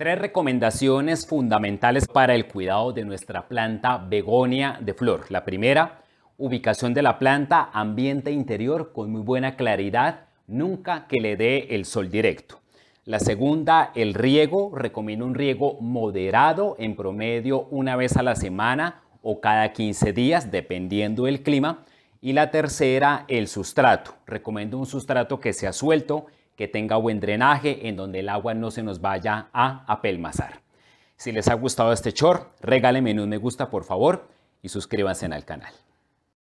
Tres recomendaciones fundamentales para el cuidado de nuestra planta begonia de flor. La primera, ubicación de la planta, ambiente interior con muy buena claridad, nunca que le dé el sol directo. La segunda, el riego. Recomiendo un riego moderado, en promedio una vez a la semana o cada 15 días, dependiendo del clima. Y la tercera, el sustrato. Recomiendo un sustrato que sea suelto, que tenga buen drenaje, en donde el agua no se nos vaya a apelmazar. Si les ha gustado este short, regálenme un me gusta por favor y suscríbanse al canal.